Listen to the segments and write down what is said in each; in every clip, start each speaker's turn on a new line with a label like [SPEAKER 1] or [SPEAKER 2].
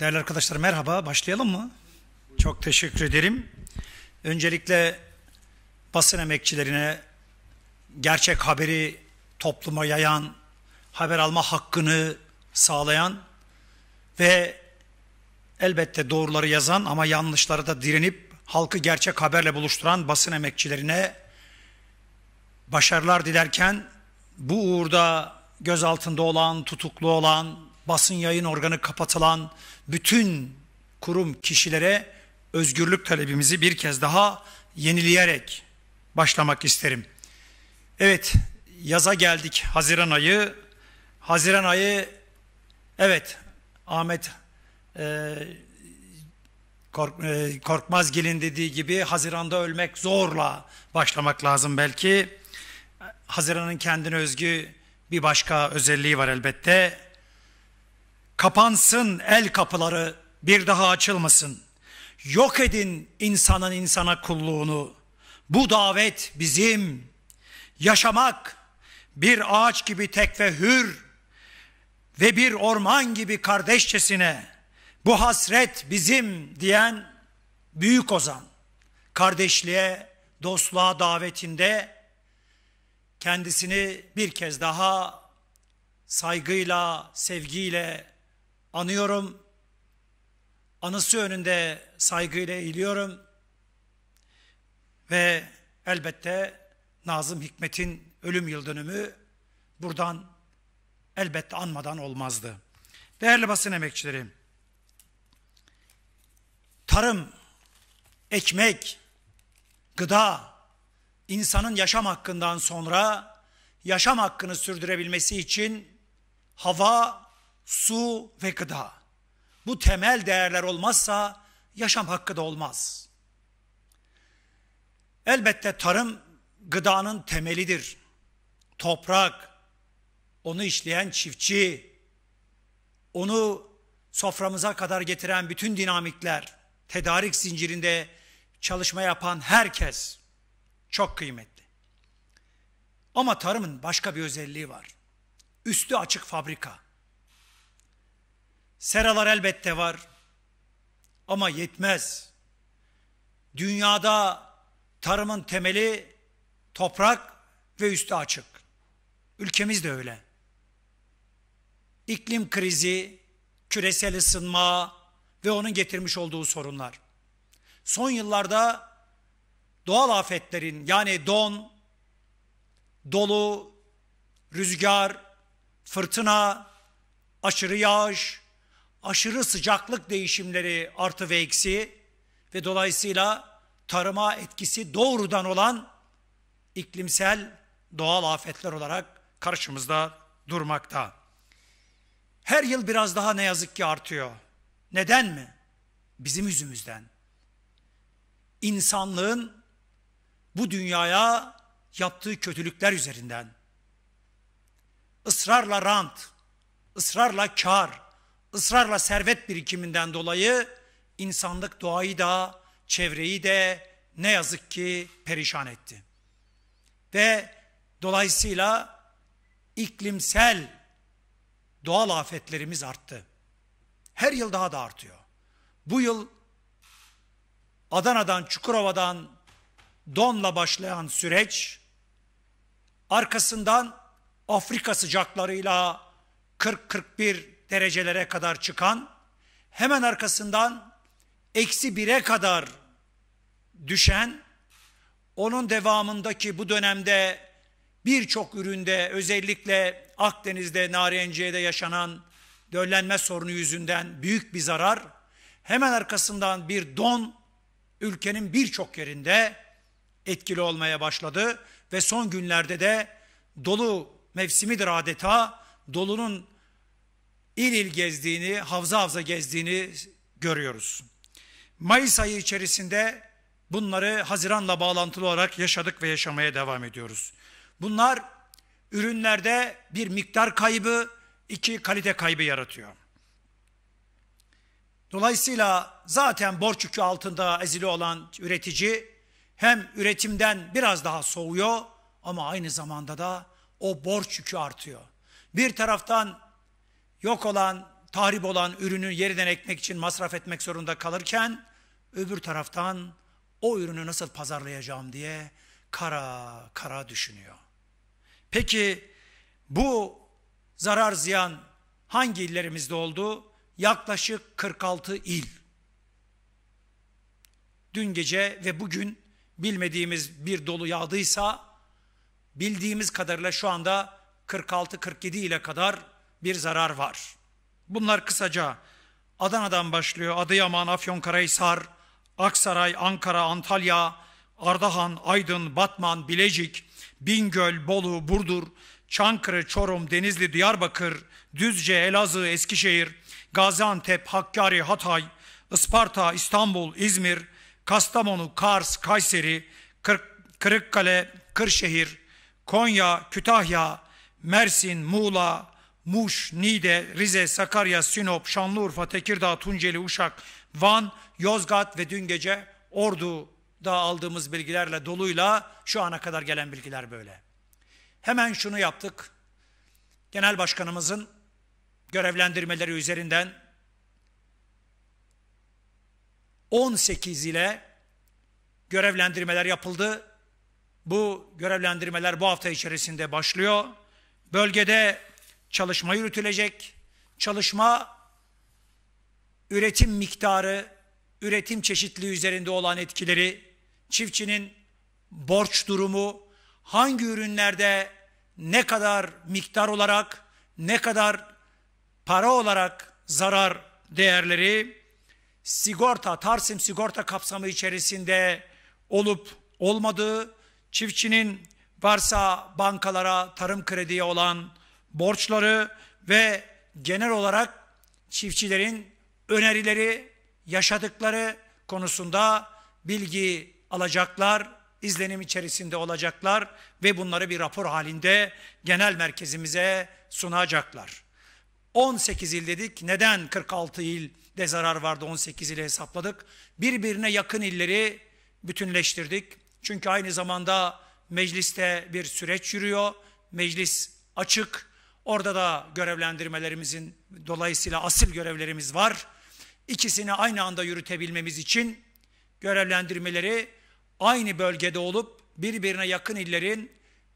[SPEAKER 1] Değerli arkadaşlar merhaba, başlayalım mı? Çok teşekkür ederim. Öncelikle basın emekçilerine gerçek haberi topluma yayan, haber alma hakkını sağlayan ve elbette doğruları yazan ama yanlışları da direnip halkı gerçek haberle buluşturan basın emekçilerine başarılar dilerken bu uğurda gözaltında olan, tutuklu olan, basın yayın organı kapatılan bütün kurum kişilere özgürlük talebimizi bir kez daha yenileyerek başlamak isterim. Evet, yaza geldik Haziran ayı. Haziran ayı, evet Ahmet e, Kork, e, Korkmazgil'in dediği gibi Haziran'da ölmek zorla başlamak lazım belki. Haziran'ın kendine özgü bir başka özelliği var elbette. Kapansın el kapıları bir daha açılmasın. Yok edin insanın insana kulluğunu. Bu davet bizim. Yaşamak bir ağaç gibi tek ve hür ve bir orman gibi kardeşçesine bu hasret bizim diyen büyük ozan kardeşliğe, dostluğa davetinde kendisini bir kez daha saygıyla, sevgiyle anıyorum. Anısı önünde saygıyla eğiliyorum. Ve elbette Nazım Hikmet'in ölüm yıldönümü buradan elbette anmadan olmazdı. Değerli basın emekçileri, tarım, ekmek, gıda, insanın yaşam hakkından sonra yaşam hakkını sürdürebilmesi için hava, su ve gıda. Bu temel değerler olmazsa yaşam hakkı da olmaz. Elbette tarım gıdanın temelidir. Toprak, onu işleyen çiftçi, onu soframıza kadar getiren bütün dinamikler, tedarik zincirinde çalışma yapan herkes çok kıymetli. Ama tarımın başka bir özelliği var. Üstü açık fabrika. Seralar elbette var ama yetmez. Dünyada tarımın temeli toprak ve üstü açık. Ülkemiz de öyle. İklim krizi, küresel ısınma ve onun getirmiş olduğu sorunlar. Son yıllarda doğal afetlerin yani don, dolu, rüzgar, fırtına, aşırı yağış, aşırı sıcaklık değişimleri artı ve eksi ve dolayısıyla tarıma etkisi doğrudan olan iklimsel doğal afetler olarak karşımızda durmakta. Her yıl biraz daha ne yazık ki artıyor. Neden mi? Bizim yüzümüzden. İnsanlığın bu dünyaya yaptığı kötülükler üzerinden. Israrla rant, ısrarla kar, ısrarla servet birikiminden dolayı insanlık doğayı da çevreyi de ne yazık ki perişan etti. Ve dolayısıyla iklimsel doğal afetlerimiz arttı. Her yıl daha da artıyor. Bu yıl Adana'dan, Çukurova'dan donla başlayan süreç arkasından Afrika sıcaklarıyla 40-41 derecelere kadar çıkan, hemen arkasından eksi bire kadar düşen, onun devamındaki bu dönemde birçok üründe özellikle Akdeniz'de, Narenciye'de yaşanan döllenme sorunu yüzünden büyük bir zarar, hemen arkasından bir don ülkenin birçok yerinde etkili olmaya başladı ve son günlerde de dolu mevsimidir adeta, dolunun il il gezdiğini, havza havza gezdiğini görüyoruz. Mayıs ayı içerisinde bunları Haziran'la bağlantılı olarak yaşadık ve yaşamaya devam ediyoruz. Bunlar ürünlerde bir miktar kaybı, iki kalite kaybı yaratıyor. Dolayısıyla zaten borç yükü altında ezili olan üretici hem üretimden biraz daha soğuyor ama aynı zamanda da o borç yükü artıyor. Bir taraftan yok olan, tahrip olan ürünü yerden ekmek için masraf etmek zorunda kalırken öbür taraftan o ürünü nasıl pazarlayacağım diye kara kara düşünüyor. Peki bu zarar ziyan hangi illerimizde oldu? Yaklaşık 46 il. Dün gece ve bugün bilmediğimiz bir dolu yağdıysa bildiğimiz kadarıyla şu anda 46-47 ile kadar bir zarar var. Bunlar kısaca Adana'dan başlıyor. Adıyaman, Afyonkarahisar, Aksaray, Ankara, Antalya, Ardahan, Aydın, Batman, Bilecik, Bingöl, Bolu, Burdur, Çankırı, Çorum, Denizli, Diyarbakır, Düzce, Elazığ, Eskişehir, Gaziantep, Hakkari, Hatay, Isparta, İstanbul, İzmir, Kastamonu, Kars, Kayseri, Kırk, Kırıkkale, Kırşehir, Konya, Kütahya, Mersin, Muğla, Muş, Niğde, Rize, Sakarya, Sinop, Şanlıurfa, Tekirdağ, Tunceli, Uşak, Van, Yozgat ve dün gece Ordu'da aldığımız bilgilerle doluyla şu ana kadar gelen bilgiler böyle. Hemen şunu yaptık. Genel Başkanımızın görevlendirmeleri üzerinden 18 ile görevlendirmeler yapıldı. Bu görevlendirmeler bu hafta içerisinde başlıyor. Bölgede çalışma yürütülecek. Çalışma üretim miktarı, üretim çeşitliliği üzerinde olan etkileri, çiftçinin borç durumu, hangi ürünlerde ne kadar miktar olarak, ne kadar para olarak zarar değerleri sigorta, Tarsim sigorta kapsamı içerisinde olup olmadığı, çiftçinin varsa bankalara, tarım krediye olan borçları ve genel olarak çiftçilerin önerileri, yaşadıkları konusunda bilgi alacaklar, izlenim içerisinde olacaklar ve bunları bir rapor halinde genel merkezimize sunacaklar. 18 il dedik. Neden 46 ilde zarar vardı 18 ile hesapladık? Birbirine yakın illeri bütünleştirdik. Çünkü aynı zamanda mecliste bir süreç yürüyor. Meclis açık Orada da görevlendirmelerimizin dolayısıyla asil görevlerimiz var. İkisini aynı anda yürütebilmemiz için görevlendirmeleri aynı bölgede olup birbirine yakın illerin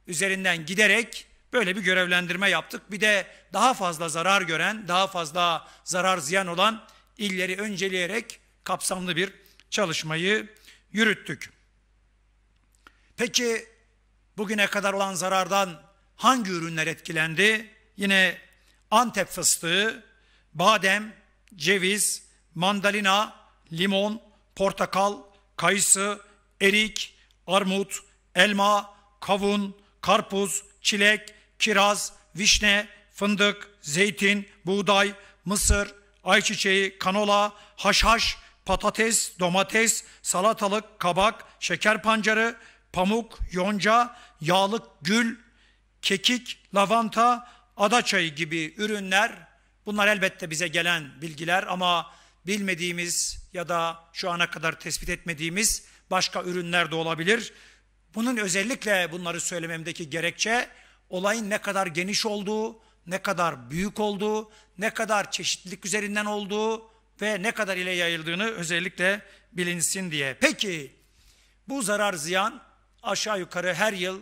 [SPEAKER 1] üzerinden giderek böyle bir görevlendirme yaptık. Bir de daha fazla zarar gören, daha fazla zarar ziyan olan illeri önceleyerek kapsamlı bir çalışmayı yürüttük. Peki bugüne kadar olan zarardan hangi ürünler etkilendi? yine Antep fıstığı, badem, ceviz, mandalina, limon, portakal, kayısı, erik, armut, elma, kavun, karpuz, çilek, kiraz, vişne, fındık, zeytin, buğday, mısır, ayçiçeği, kanola, haşhaş, patates, domates, salatalık, kabak, şeker pancarı, pamuk, yonca, yağlık, gül, kekik, lavanta, Ada çayı gibi ürünler bunlar elbette bize gelen bilgiler ama bilmediğimiz ya da şu ana kadar tespit etmediğimiz başka ürünler de olabilir. Bunun özellikle bunları söylememdeki gerekçe olayın ne kadar geniş olduğu, ne kadar büyük olduğu, ne kadar çeşitlilik üzerinden olduğu ve ne kadar ile yayıldığını özellikle bilinsin diye. Peki bu zarar ziyan aşağı yukarı her yıl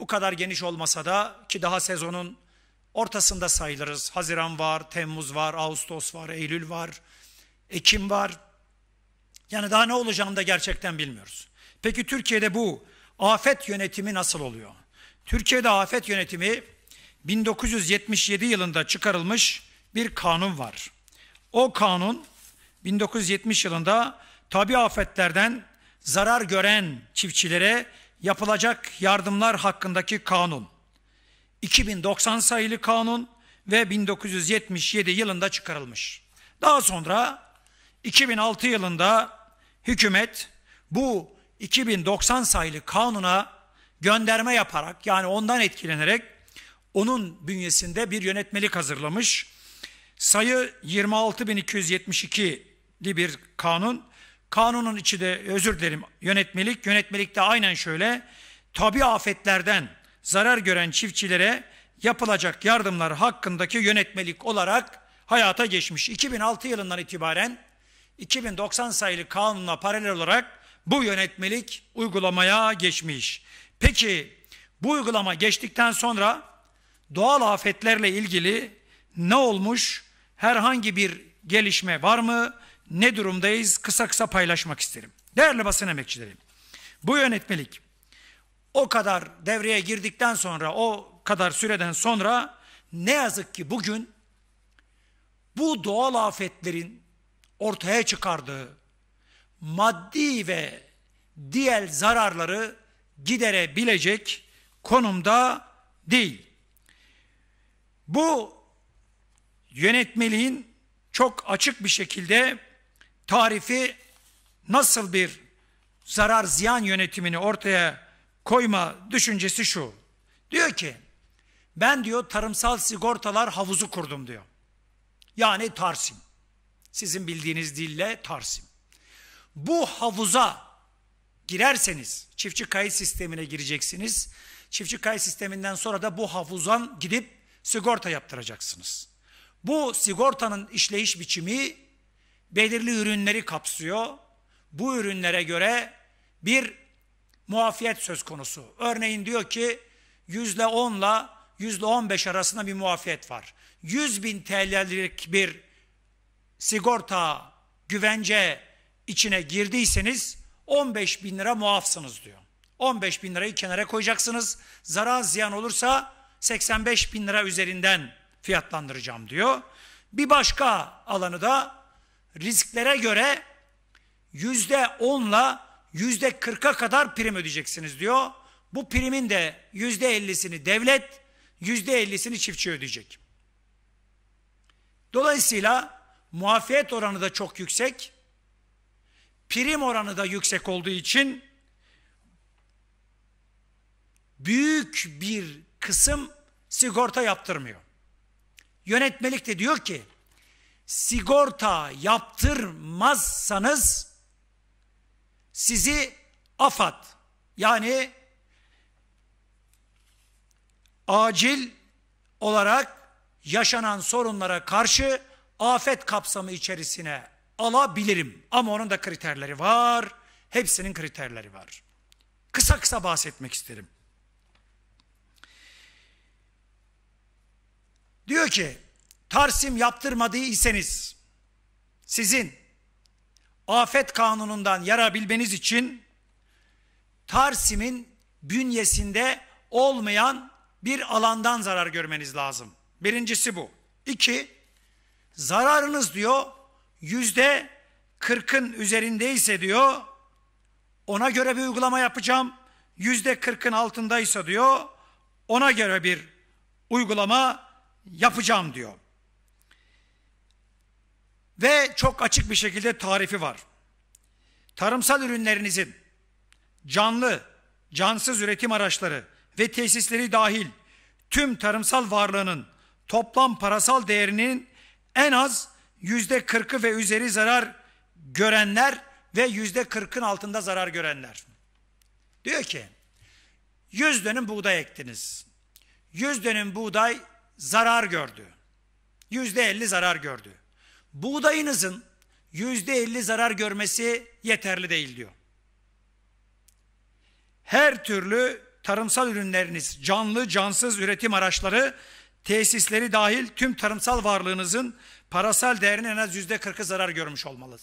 [SPEAKER 1] bu kadar geniş olmasa da ki daha sezonun ortasında sayılırız. Haziran var, Temmuz var, Ağustos var, Eylül var, Ekim var. Yani daha ne olacağını da gerçekten bilmiyoruz. Peki Türkiye'de bu afet yönetimi nasıl oluyor? Türkiye'de afet yönetimi 1977 yılında çıkarılmış bir kanun var. O kanun 1970 yılında tabi afetlerden zarar gören çiftçilere yapılacak yardımlar hakkındaki kanun. 2090 sayılı kanun ve 1977 yılında çıkarılmış. Daha sonra 2006 yılında hükümet bu 2090 sayılı kanuna gönderme yaparak yani ondan etkilenerek onun bünyesinde bir yönetmelik hazırlamış. Sayı 26.272'li bir kanun. Kanunun içi de özür dilerim yönetmelik. Yönetmelik de aynen şöyle. Tabi afetlerden zarar gören çiftçilere yapılacak yardımlar hakkındaki yönetmelik olarak hayata geçmiş. 2006 yılından itibaren 2090 sayılı kanunla paralel olarak bu yönetmelik uygulamaya geçmiş. Peki bu uygulama geçtikten sonra doğal afetlerle ilgili ne olmuş? Herhangi bir gelişme var mı? Ne durumdayız? Kısa kısa paylaşmak isterim. Değerli basın emekçilerim, bu yönetmelik o kadar devreye girdikten sonra, o kadar süreden sonra ne yazık ki bugün bu doğal afetlerin ortaya çıkardığı maddi ve diğer zararları giderebilecek konumda değil. Bu yönetmeliğin çok açık bir şekilde tarifi nasıl bir zarar ziyan yönetimini ortaya koyma düşüncesi şu. Diyor ki ben diyor tarımsal sigortalar havuzu kurdum diyor. Yani Tarsim. Sizin bildiğiniz dille Tarsim. Bu havuza girerseniz çiftçi kayıt sistemine gireceksiniz. Çiftçi kayıt sisteminden sonra da bu havuzan gidip sigorta yaptıracaksınız. Bu sigortanın işleyiş biçimi belirli ürünleri kapsıyor. Bu ürünlere göre bir muafiyet söz konusu. Örneğin diyor ki yüzde onla yüzde on beş arasında bir muafiyet var. Yüz bin TL'lik bir sigorta güvence içine girdiyseniz 15 bin lira muafsınız diyor. 15 bin lirayı kenara koyacaksınız. Zarar ziyan olursa 85 bin lira üzerinden fiyatlandıracağım diyor. Bir başka alanı da risklere göre yüzde onla yüzde kırka kadar prim ödeyeceksiniz diyor. Bu primin de yüzde ellisini devlet, yüzde ellisini çiftçi ödeyecek. Dolayısıyla muafiyet oranı da çok yüksek. Prim oranı da yüksek olduğu için büyük bir kısım sigorta yaptırmıyor. Yönetmelik de diyor ki sigorta yaptırmazsanız sizi AFAD yani acil olarak yaşanan sorunlara karşı afet kapsamı içerisine alabilirim. Ama onun da kriterleri var. Hepsinin kriterleri var. Kısa kısa bahsetmek isterim. Diyor ki Tarsim yaptırmadıysanız sizin afet kanunundan yarabilmeniz için Tarsim'in bünyesinde olmayan bir alandan zarar görmeniz lazım. Birincisi bu. İki, zararınız diyor yüzde kırkın üzerindeyse diyor ona göre bir uygulama yapacağım. Yüzde kırkın altındaysa diyor ona göre bir uygulama yapacağım diyor. Ve çok açık bir şekilde tarifi var. Tarımsal ürünlerinizin canlı, cansız üretim araçları ve tesisleri dahil tüm tarımsal varlığının toplam parasal değerinin en az yüzde kırkı ve üzeri zarar görenler ve yüzde kırkın altında zarar görenler. Diyor ki, yüz dönüm buğday ektiniz. Yüz dönüm buğday zarar gördü. Yüzde elli zarar gördü buğdayınızın yüzde elli zarar görmesi yeterli değil diyor. Her türlü tarımsal ürünleriniz, canlı cansız üretim araçları, tesisleri dahil tüm tarımsal varlığınızın parasal değerinin en az yüzde kırkı zarar görmüş olmalı.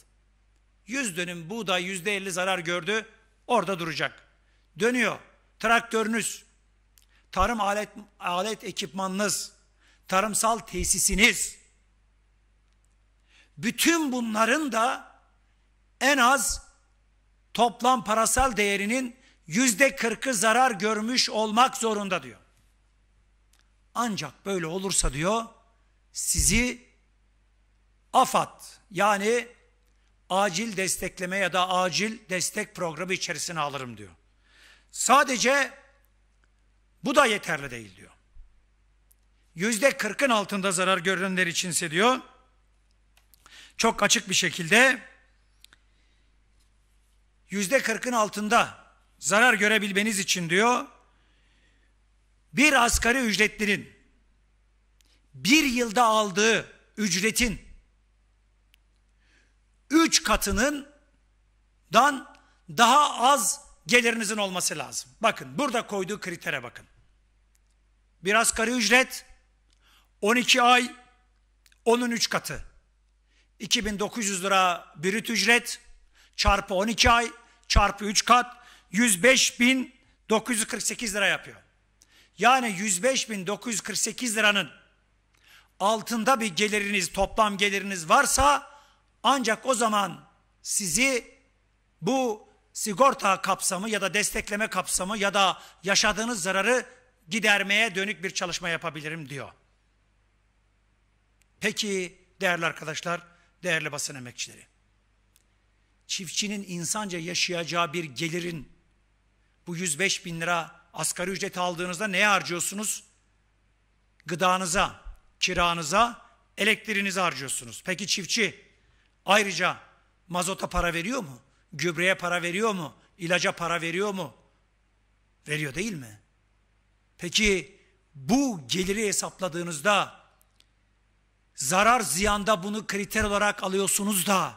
[SPEAKER 1] Yüz dönüm buğday yüzde elli zarar gördü, orada duracak. Dönüyor, traktörünüz, tarım alet, alet ekipmanınız, tarımsal tesisiniz, bütün bunların da en az toplam parasal değerinin yüzde kırkı zarar görmüş olmak zorunda diyor. Ancak böyle olursa diyor sizi AFAD yani acil destekleme ya da acil destek programı içerisine alırım diyor. Sadece bu da yeterli değil diyor. Yüzde kırkın altında zarar görenler içinse diyor çok açık bir şekilde yüzde kırkın altında zarar görebilmeniz için diyor bir asgari ücretlinin bir yılda aldığı ücretin üç katının dan daha az gelirinizin olması lazım. Bakın burada koyduğu kritere bakın. Bir asgari ücret 12 ay onun üç katı. 2900 lira brüt ücret çarpı 12 ay çarpı 3 kat 105.948 lira yapıyor. Yani 105.948 liranın altında bir geliriniz, toplam geliriniz varsa ancak o zaman sizi bu sigorta kapsamı ya da destekleme kapsamı ya da yaşadığınız zararı gidermeye dönük bir çalışma yapabilirim diyor. Peki değerli arkadaşlar, değerli basın emekçileri. Çiftçinin insanca yaşayacağı bir gelirin bu 105 bin lira asgari ücret aldığınızda neye harcıyorsunuz? Gıdanıza, kiranıza, elektriğinizi harcıyorsunuz. Peki çiftçi ayrıca mazota para veriyor mu? Gübreye para veriyor mu? İlaca para veriyor mu? Veriyor değil mi? Peki bu geliri hesapladığınızda zarar ziyanda bunu kriter olarak alıyorsunuz da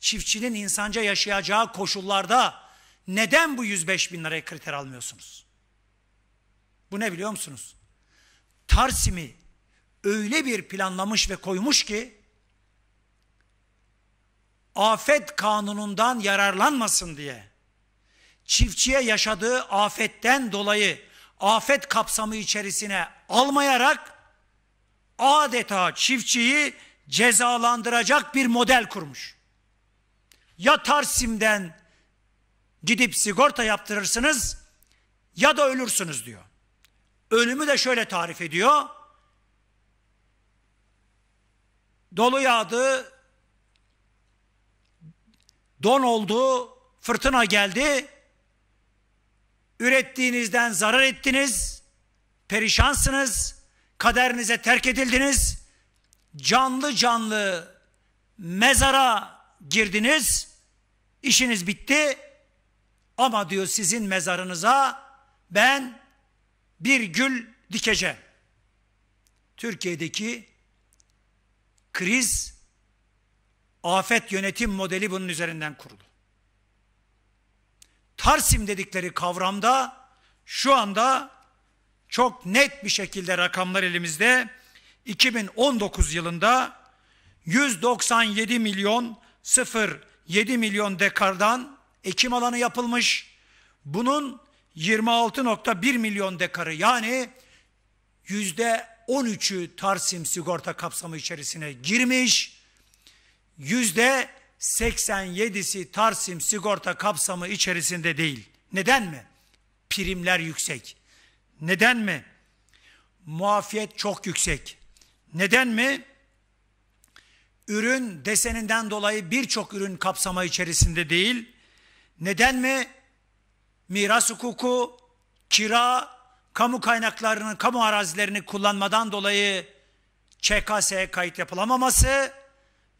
[SPEAKER 1] çiftçinin insanca yaşayacağı koşullarda neden bu 105 bin liraya kriter almıyorsunuz? Bu ne biliyor musunuz? Tarsim'i öyle bir planlamış ve koymuş ki afet kanunundan yararlanmasın diye çiftçiye yaşadığı afetten dolayı afet kapsamı içerisine almayarak adeta çiftçiyi cezalandıracak bir model kurmuş. Ya Tarsim'den gidip sigorta yaptırırsınız ya da ölürsünüz diyor. Ölümü de şöyle tarif ediyor. Dolu yağdı, don oldu, fırtına geldi. Ürettiğinizden zarar ettiniz, perişansınız, kaderinize terk edildiniz. Canlı canlı mezara girdiniz. İşiniz bitti. Ama diyor sizin mezarınıza ben bir gül dikeceğim. Türkiye'deki kriz afet yönetim modeli bunun üzerinden kuruldu. Tarsim dedikleri kavramda şu anda çok net bir şekilde rakamlar elimizde. 2019 yılında 197 milyon 07 milyon dekardan ekim alanı yapılmış. Bunun 26.1 milyon dekarı yani yüzde %13'ü Tarsim sigorta kapsamı içerisine girmiş. yüzde %87'si Tarsim sigorta kapsamı içerisinde değil. Neden mi? Primler yüksek. Neden mi? Muafiyet çok yüksek. Neden mi? Ürün deseninden dolayı birçok ürün kapsama içerisinde değil. Neden mi? Miras hukuku, kira, kamu kaynaklarını, kamu arazilerini kullanmadan dolayı ÇKS'ye kayıt yapılamaması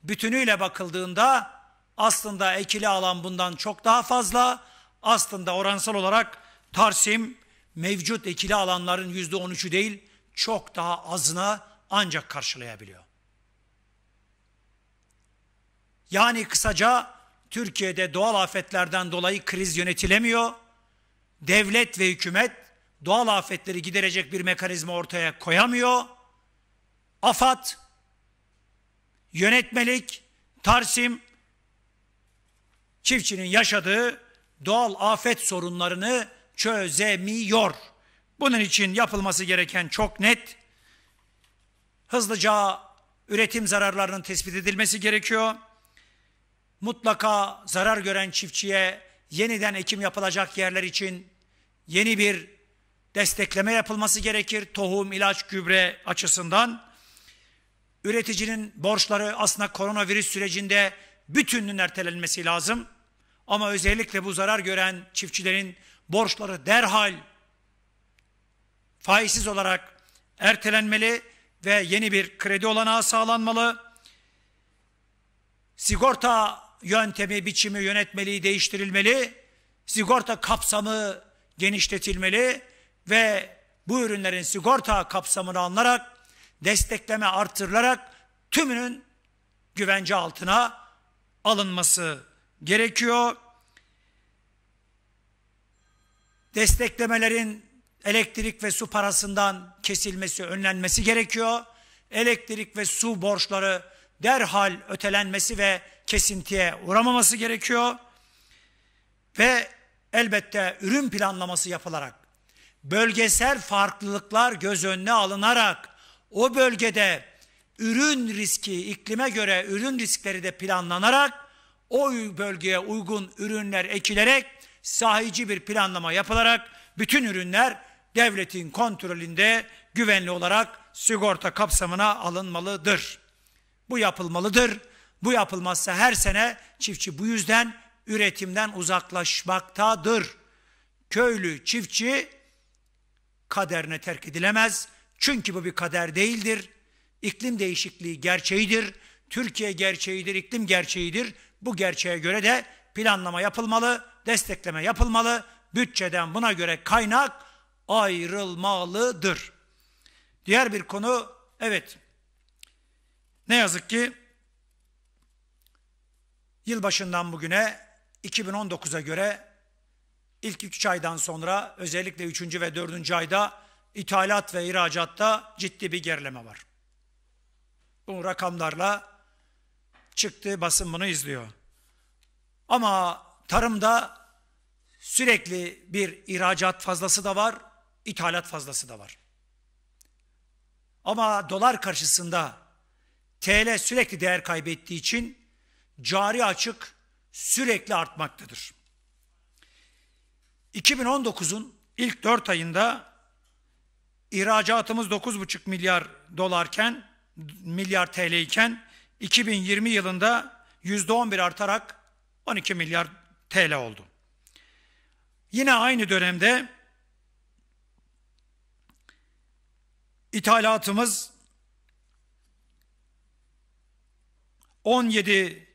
[SPEAKER 1] bütünüyle bakıldığında aslında ekili alan bundan çok daha fazla. Aslında oransal olarak Tarsim mevcut ekili alanların yüzde on üçü değil, çok daha azına ancak karşılayabiliyor. Yani kısaca Türkiye'de doğal afetlerden dolayı kriz yönetilemiyor. Devlet ve hükümet doğal afetleri giderecek bir mekanizma ortaya koyamıyor. AFAD, yönetmelik, Tarsim, çiftçinin yaşadığı doğal afet sorunlarını çözemiyor. Bunun için yapılması gereken çok net. Hızlıca üretim zararlarının tespit edilmesi gerekiyor. Mutlaka zarar gören çiftçiye yeniden ekim yapılacak yerler için yeni bir destekleme yapılması gerekir. Tohum, ilaç, gübre açısından. Üreticinin borçları aslında koronavirüs sürecinde bütününün ertelenmesi lazım. Ama özellikle bu zarar gören çiftçilerin borçları derhal faizsiz olarak ertelenmeli ve yeni bir kredi olanağı sağlanmalı. Sigorta yöntemi, biçimi, yönetmeliği değiştirilmeli. Sigorta kapsamı genişletilmeli ve bu ürünlerin sigorta kapsamını alınarak destekleme artırılarak tümünün güvence altına alınması gerekiyor. desteklemelerin elektrik ve su parasından kesilmesi, önlenmesi gerekiyor. Elektrik ve su borçları derhal ötelenmesi ve kesintiye uğramaması gerekiyor. Ve elbette ürün planlaması yapılarak, bölgesel farklılıklar göz önüne alınarak, o bölgede ürün riski, iklime göre ürün riskleri de planlanarak, o bölgeye uygun ürünler ekilerek sahici bir planlama yapılarak bütün ürünler devletin kontrolünde güvenli olarak sigorta kapsamına alınmalıdır. Bu yapılmalıdır. Bu yapılmazsa her sene çiftçi bu yüzden üretimden uzaklaşmaktadır. Köylü çiftçi kaderine terk edilemez. Çünkü bu bir kader değildir. İklim değişikliği gerçeğidir. Türkiye gerçeğidir, iklim gerçeğidir. Bu gerçeğe göre de planlama yapılmalı, destekleme yapılmalı. Bütçeden buna göre kaynak ayrılmalıdır. Diğer bir konu evet ne yazık ki yılbaşından bugüne 2019'a göre ilk 3 aydan sonra özellikle 3. ve 4. ayda ithalat ve ihracatta ciddi bir gerileme var. Bu rakamlarla çıktı basın bunu izliyor. Ama tarımda Sürekli bir ihracat fazlası da var, ithalat fazlası da var. Ama dolar karşısında TL sürekli değer kaybettiği için cari açık sürekli artmaktadır. 2019'un ilk 4 ayında ihracatımız 9,5 milyar dolarken milyar TL iken 2020 yılında %11 artarak 12 milyar TL oldu. Yine aynı dönemde ithalatımız 17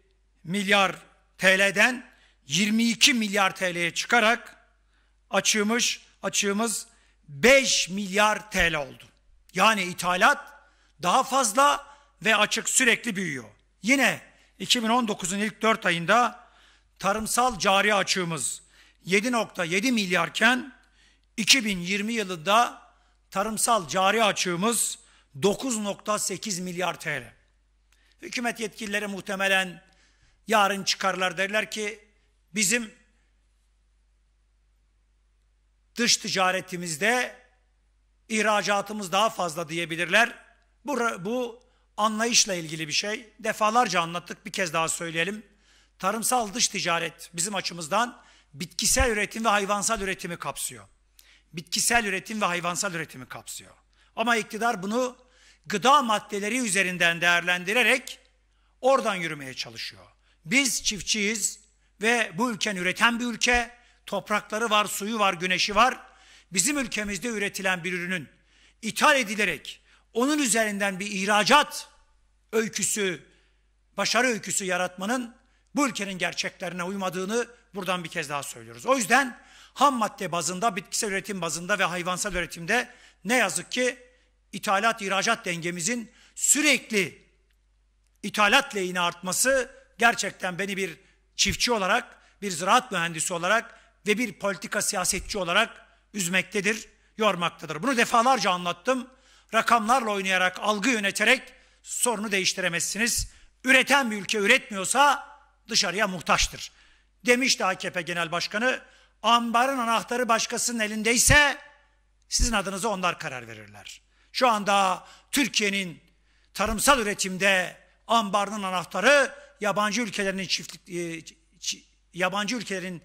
[SPEAKER 1] milyar TL'den 22 milyar TL'ye çıkarak açığımız, açığımız 5 milyar TL oldu. Yani ithalat daha fazla ve açık sürekli büyüyor. Yine 2019'un ilk 4 ayında tarımsal cari açığımız 7.7 milyarken 2020 yılında tarımsal cari açığımız 9.8 milyar TL. Hükümet yetkilileri muhtemelen yarın çıkarlar derler ki bizim dış ticaretimizde ihracatımız daha fazla diyebilirler. Bu, bu anlayışla ilgili bir şey. Defalarca anlattık bir kez daha söyleyelim. Tarımsal dış ticaret bizim açımızdan bitkisel üretim ve hayvansal üretimi kapsıyor. Bitkisel üretim ve hayvansal üretimi kapsıyor. Ama iktidar bunu gıda maddeleri üzerinden değerlendirerek oradan yürümeye çalışıyor. Biz çiftçiyiz ve bu ülken üreten bir ülke. Toprakları var, suyu var, güneşi var. Bizim ülkemizde üretilen bir ürünün ithal edilerek onun üzerinden bir ihracat öyküsü, başarı öyküsü yaratmanın bu ülkenin gerçeklerine uymadığını buradan bir kez daha söylüyoruz. O yüzden ham madde bazında, bitkisel üretim bazında ve hayvansal üretimde ne yazık ki ithalat ihracat dengemizin sürekli ithalat lehine artması gerçekten beni bir çiftçi olarak, bir ziraat mühendisi olarak ve bir politika siyasetçi olarak üzmektedir, yormaktadır. Bunu defalarca anlattım. Rakamlarla oynayarak, algı yöneterek sorunu değiştiremezsiniz. Üreten bir ülke üretmiyorsa dışarıya muhtaçtır. Demişti AKP Genel Başkanı, ambarın anahtarı başkasının elindeyse sizin adınıza onlar karar verirler. Şu anda Türkiye'nin tarımsal üretimde ambarının anahtarı yabancı ülkelerin çiftlik e, yabancı ülkelerin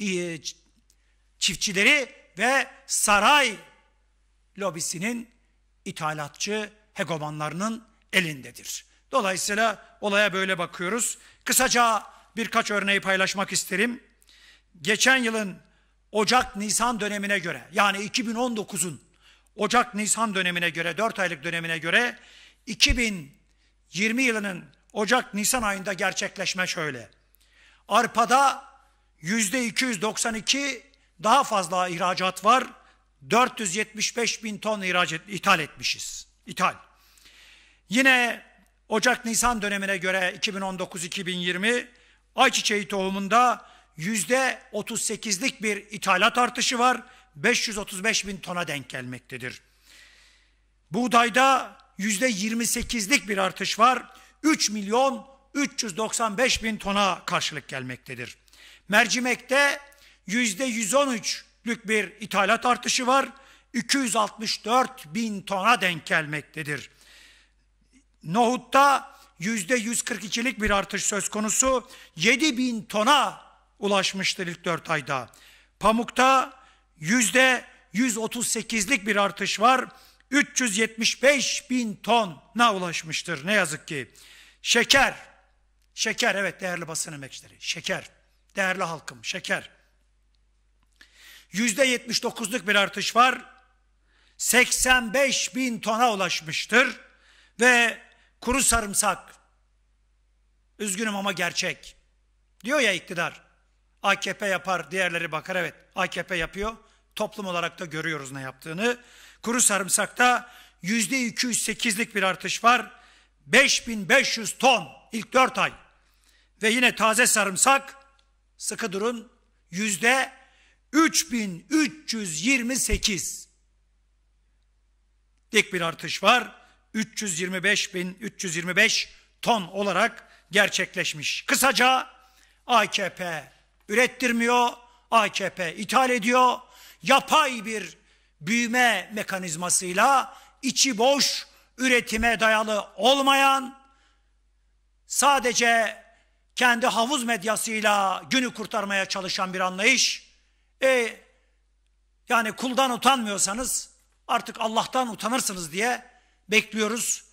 [SPEAKER 1] e, çiftçileri ve saray lobisinin ithalatçı hegemonlarının elindedir. Dolayısıyla olaya böyle bakıyoruz. Kısaca birkaç örneği paylaşmak isterim. Geçen yılın Ocak-Nisan dönemine göre yani 2019'un Ocak-Nisan dönemine göre 4 aylık dönemine göre 2020 yılının Ocak-Nisan ayında gerçekleşme şöyle. Arpada %292 daha fazla ihracat var. 475 bin ton ihraç ithal etmişiz. İthal. Yine Ocak-Nisan dönemine göre 2019-2020 ayçiçeği tohumunda yüzde %38'lik bir ithalat artışı var. 535 bin tona denk gelmektedir. Buğdayda yüzde %28'lik bir artış var. 3 milyon 395 bin tona karşılık gelmektedir. Mercimekte yüzde %113'lük bir ithalat artışı var. 264 bin tona denk gelmektedir. Nohutta yüzde yüz %142'lik bir artış söz konusu. yedi bin tona ulaşmıştır ilk dört ayda. Pamukta yüzde yüz otuz sekizlik bir artış var. 375 bin tona ulaşmıştır ne yazık ki. Şeker, şeker evet değerli basın emekçileri, şeker, değerli halkım şeker. yüzde yetmiş dokuzluk bir artış var. 85 bin tona ulaşmıştır ve kuru sarımsak. Üzgünüm ama gerçek. Diyor ya iktidar. AKP yapar, diğerleri bakar. Evet, AKP yapıyor. Toplum olarak da görüyoruz ne yaptığını. Kuru sarımsakta yüzde %208'lik bir artış var. 5500 ton ilk 4 ay. Ve yine taze sarımsak sıkı durun yüzde 3328 dik bir artış var. 325 bin 325 ton olarak gerçekleşmiş. Kısaca AKP ürettirmiyor, AKP ithal ediyor. Yapay bir büyüme mekanizmasıyla içi boş, üretime dayalı olmayan, sadece kendi havuz medyasıyla günü kurtarmaya çalışan bir anlayış. E, yani kuldan utanmıyorsanız artık Allah'tan utanırsınız diye bekliyoruz.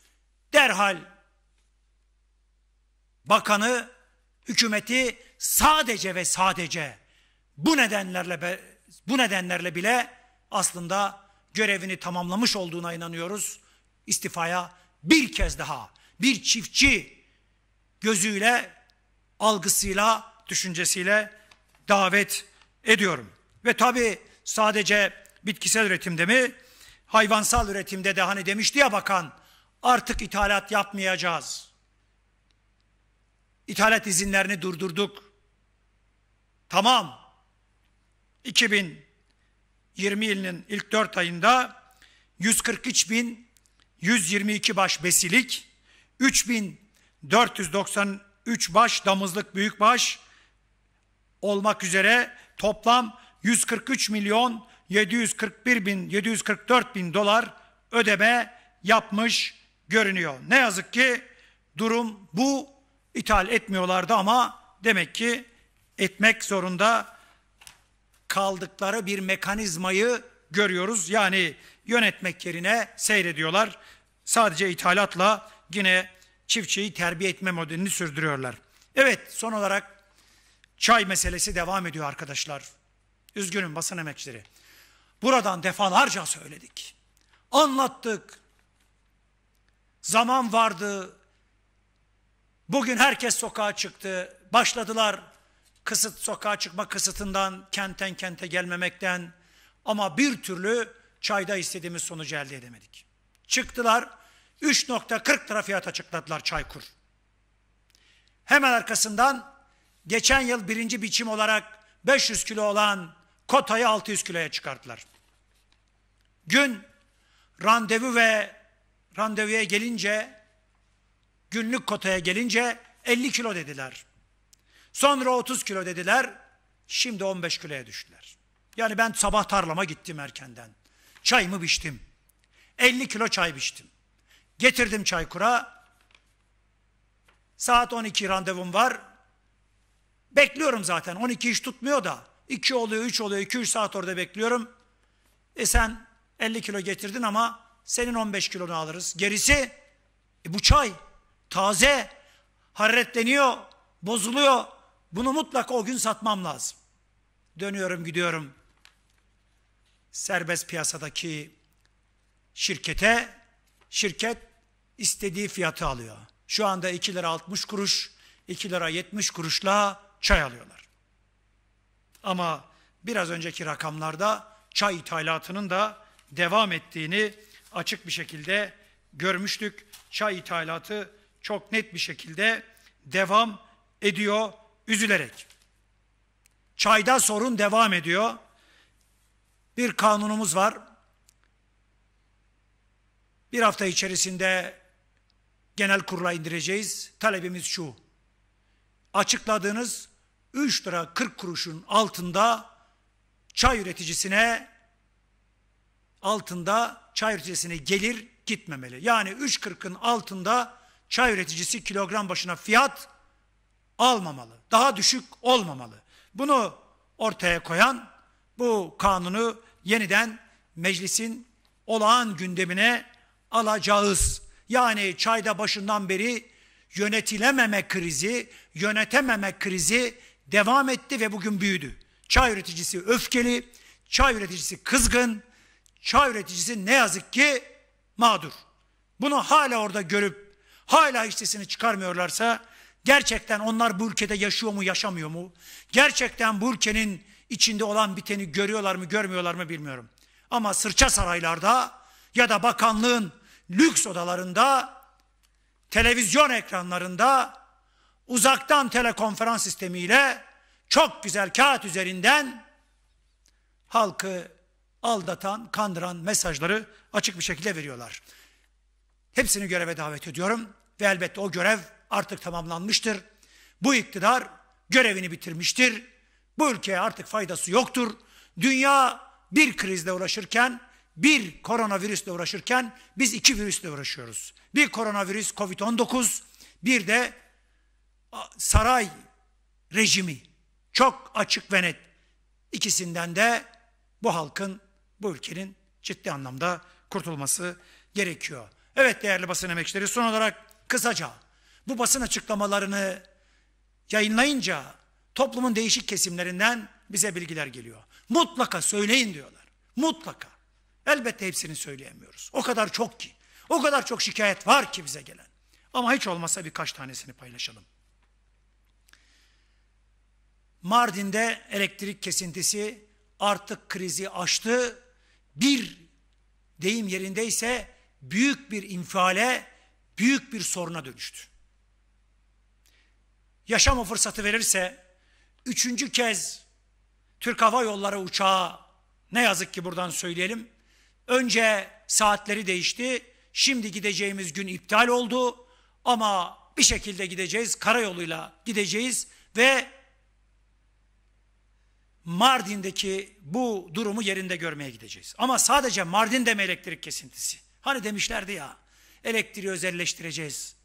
[SPEAKER 1] Derhal bakanı, hükümeti sadece ve sadece bu nedenlerle bu nedenlerle bile aslında görevini tamamlamış olduğuna inanıyoruz. İstifaya bir kez daha bir çiftçi gözüyle, algısıyla, düşüncesiyle davet ediyorum. Ve tabi sadece bitkisel üretimde mi? Hayvansal üretimde de hani demişti ya bakan artık ithalat yapmayacağız. İthalat izinlerini durdurduk. Tamam. 2020 yılının ilk 4 ayında 143 bin 122 baş besilik, 3493 baş damızlık büyük baş olmak üzere toplam 143 milyon 741 bin, 744 bin dolar ödeme yapmış görünüyor. Ne yazık ki durum bu ithal etmiyorlardı ama demek ki etmek zorunda kaldıkları bir mekanizmayı görüyoruz. Yani yönetmek yerine seyrediyorlar. Sadece ithalatla yine çiftçiyi terbiye etme modelini sürdürüyorlar. Evet son olarak çay meselesi devam ediyor arkadaşlar. Üzgünüm basın emekçileri. Buradan defalarca söyledik. Anlattık. Zaman vardı. Bugün herkes sokağa çıktı. Başladılar kısıt sokağa çıkma kısıtından, kentten kente gelmemekten ama bir türlü çayda istediğimiz sonucu elde edemedik. Çıktılar 3.40 lira fiyat açıkladılar Çaykur. Hemen arkasından geçen yıl birinci biçim olarak 500 kilo olan kotayı 600 kiloya çıkarttılar. Gün randevu ve randevuya gelince günlük kotaya gelince 50 kilo dediler. Sonra 30 kilo dediler. Şimdi 15 kiloya düştüler. Yani ben sabah tarlama gittim erkenden. Çayımı biçtim. 50 kilo çay biçtim. Getirdim Çaykur'a. Saat 12 randevum var. Bekliyorum zaten. 12 hiç tutmuyor da. 2 oluyor, 3 oluyor. 2-3 saat orada bekliyorum. E sen 50 kilo getirdin ama senin 15 kilonu alırız. Gerisi e bu çay taze, harretleniyor, bozuluyor. Bunu mutlaka o gün satmam lazım. Dönüyorum gidiyorum. Serbest piyasadaki şirkete, şirket istediği fiyatı alıyor. Şu anda 2 lira 60 kuruş, 2 lira 70 kuruşla çay alıyorlar. Ama biraz önceki rakamlarda çay ithalatının da devam ettiğini açık bir şekilde görmüştük. Çay ithalatı çok net bir şekilde devam ediyor üzülerek. Çayda sorun devam ediyor. Bir kanunumuz var. Bir hafta içerisinde genel kurula indireceğiz. Talebimiz şu. Açıkladığınız 3 lira 40 kuruşun altında çay üreticisine altında çay üreticisine gelir gitmemeli. Yani 3.40'ın altında çay üreticisi kilogram başına fiyat almamalı. Daha düşük olmamalı. Bunu ortaya koyan bu kanunu yeniden meclisin olağan gündemine alacağız. Yani çayda başından beri yönetilememe krizi, yönetememe krizi devam etti ve bugün büyüdü. Çay üreticisi öfkeli, çay üreticisi kızgın, Çay üreticisi ne yazık ki mağdur. Bunu hala orada görüp hala işçisini çıkarmıyorlarsa gerçekten onlar bu ülkede yaşıyor mu yaşamıyor mu? Gerçekten bu ülkenin içinde olan biteni görüyorlar mı görmüyorlar mı bilmiyorum. Ama sırça saraylarda ya da bakanlığın lüks odalarında televizyon ekranlarında uzaktan telekonferans sistemiyle çok güzel kağıt üzerinden halkı aldatan, kandıran mesajları açık bir şekilde veriyorlar. Hepsini göreve davet ediyorum ve elbette o görev artık tamamlanmıştır. Bu iktidar görevini bitirmiştir. Bu ülkeye artık faydası yoktur. Dünya bir krizle uğraşırken, bir koronavirüsle uğraşırken biz iki virüsle uğraşıyoruz. Bir koronavirüs Covid-19, bir de saray rejimi. Çok açık ve net. İkisinden de bu halkın bu ülkenin ciddi anlamda kurtulması gerekiyor. Evet değerli basın emekçileri son olarak kısaca bu basın açıklamalarını yayınlayınca toplumun değişik kesimlerinden bize bilgiler geliyor. Mutlaka söyleyin diyorlar. Mutlaka. Elbette hepsini söyleyemiyoruz. O kadar çok ki. O kadar çok şikayet var ki bize gelen. Ama hiç olmasa birkaç tanesini paylaşalım. Mardin'de elektrik kesintisi artık krizi aştı bir deyim yerindeyse büyük bir infiale, büyük bir soruna dönüştü. Yaşam o fırsatı verirse üçüncü kez Türk Hava Yolları uçağı ne yazık ki buradan söyleyelim. Önce saatleri değişti. Şimdi gideceğimiz gün iptal oldu ama bir şekilde gideceğiz. Karayoluyla gideceğiz ve Mardin'deki bu durumu yerinde görmeye gideceğiz. Ama sadece Mardin'de mi elektrik kesintisi? Hani demişlerdi ya, elektriği özelleştireceğiz.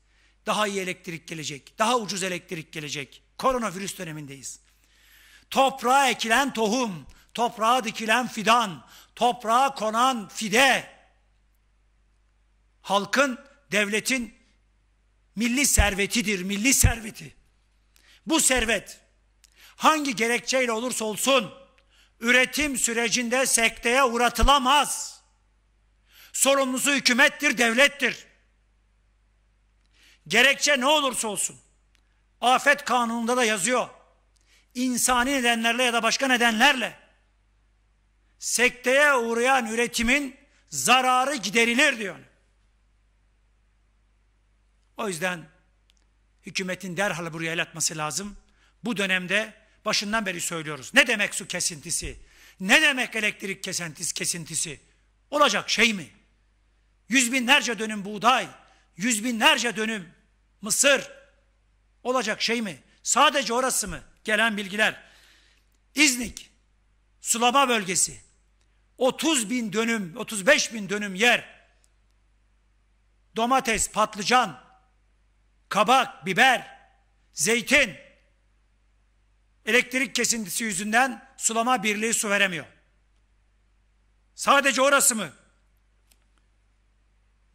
[SPEAKER 1] Daha iyi elektrik gelecek, daha ucuz elektrik gelecek. Koronavirüs dönemindeyiz. Toprağa ekilen tohum, toprağa dikilen fidan, toprağa konan fide, halkın, devletin milli servetidir, milli serveti. Bu servet hangi gerekçeyle olursa olsun üretim sürecinde sekteye uğratılamaz. Sorumlusu hükümettir, devlettir. Gerekçe ne olursa olsun. Afet kanununda da yazıyor. İnsani nedenlerle ya da başka nedenlerle sekteye uğrayan üretimin zararı giderilir diyor. O yüzden hükümetin derhal buraya el atması lazım. Bu dönemde Başından beri söylüyoruz. Ne demek su kesintisi? Ne demek elektrik kesintisi? kesintisi? Olacak şey mi? Yüz binlerce dönüm buğday, yüz binlerce dönüm mısır. Olacak şey mi? Sadece orası mı? Gelen bilgiler. İznik, sulama bölgesi. 30 bin dönüm, 35 bin dönüm yer. Domates, patlıcan, kabak, biber, zeytin, elektrik kesintisi yüzünden sulama birliği su veremiyor. Sadece orası mı?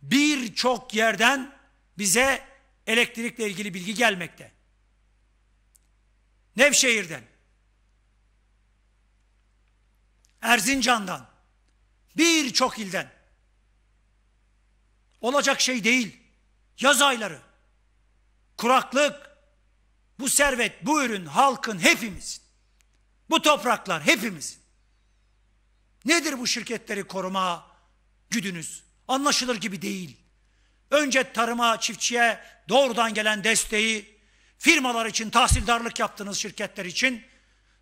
[SPEAKER 1] Birçok yerden bize elektrikle ilgili bilgi gelmekte. Nevşehir'den, Erzincan'dan, birçok ilden. Olacak şey değil. Yaz ayları, kuraklık, bu servet, bu ürün halkın hepimizin. Bu topraklar hepimizin. Nedir bu şirketleri koruma güdünüz? Anlaşılır gibi değil. Önce tarıma, çiftçiye doğrudan gelen desteği firmalar için tahsildarlık yaptığınız şirketler için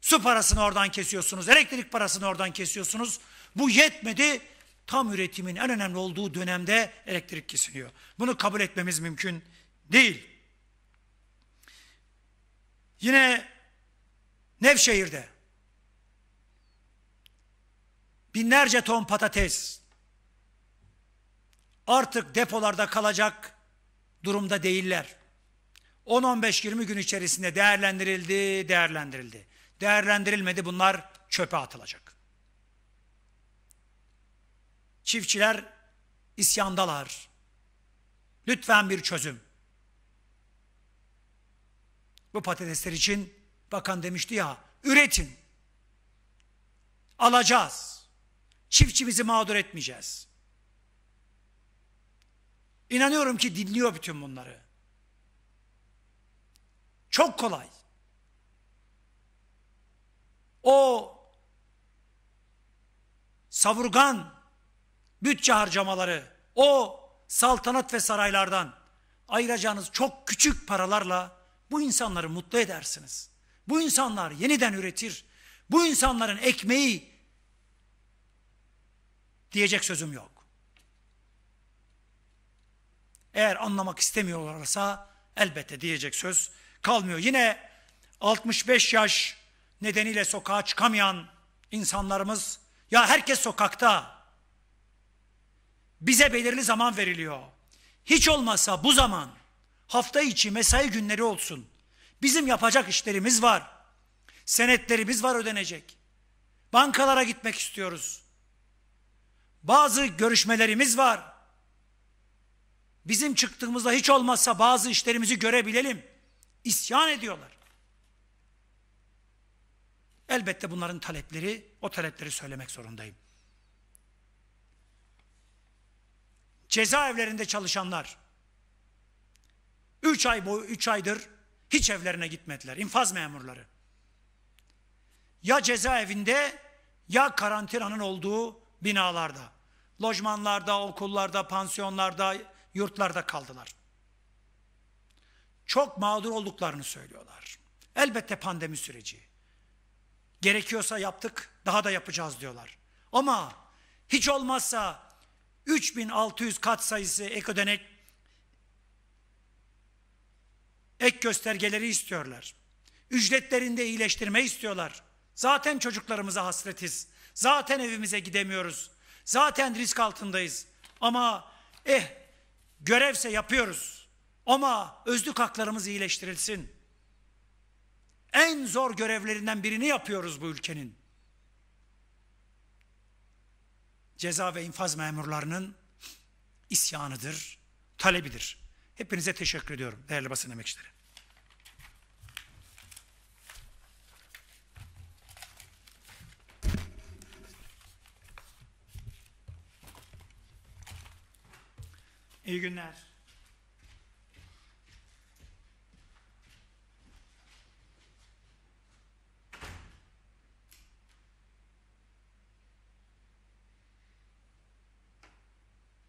[SPEAKER 1] su parasını oradan kesiyorsunuz, elektrik parasını oradan kesiyorsunuz. Bu yetmedi. Tam üretimin en önemli olduğu dönemde elektrik kesiliyor. Bunu kabul etmemiz mümkün değil. Yine Nevşehir'de binlerce ton patates artık depolarda kalacak durumda değiller. 10-15-20 gün içerisinde değerlendirildi, değerlendirildi. Değerlendirilmedi bunlar çöpe atılacak. Çiftçiler isyandalar. Lütfen bir çözüm. Bu patatesler için bakan demişti ya, üretin. Alacağız. Çiftçimizi mağdur etmeyeceğiz. İnanıyorum ki dinliyor bütün bunları. Çok kolay. O savurgan bütçe harcamaları, o saltanat ve saraylardan ayıracağınız çok küçük paralarla bu insanları mutlu edersiniz. Bu insanlar yeniden üretir. Bu insanların ekmeği diyecek sözüm yok. Eğer anlamak istemiyorlarsa elbette diyecek söz kalmıyor. Yine 65 yaş nedeniyle sokağa çıkamayan insanlarımız ya herkes sokakta. Bize belirli zaman veriliyor. Hiç olmazsa bu zaman hafta içi mesai günleri olsun. Bizim yapacak işlerimiz var. Senetlerimiz var ödenecek. Bankalara gitmek istiyoruz. Bazı görüşmelerimiz var. Bizim çıktığımızda hiç olmazsa bazı işlerimizi görebilelim. İsyan ediyorlar. Elbette bunların talepleri, o talepleri söylemek zorundayım. Cezaevlerinde çalışanlar, Üç ay boyu, üç aydır hiç evlerine gitmediler. İnfaz memurları. Ya cezaevinde ya karantinanın olduğu binalarda. Lojmanlarda, okullarda, pansiyonlarda, yurtlarda kaldılar. Çok mağdur olduklarını söylüyorlar. Elbette pandemi süreci. Gerekiyorsa yaptık, daha da yapacağız diyorlar. Ama hiç olmazsa 3600 kat sayısı ekodenek ek göstergeleri istiyorlar. Ücretlerinde iyileştirme istiyorlar. Zaten çocuklarımıza hasretiz. Zaten evimize gidemiyoruz. Zaten risk altındayız. Ama eh görevse yapıyoruz. Ama özlük haklarımız iyileştirilsin. En zor görevlerinden birini yapıyoruz bu ülkenin. Ceza ve infaz memurlarının isyanıdır, talebidir. Hepinize teşekkür ediyorum değerli basın emekçileri. İyi günler.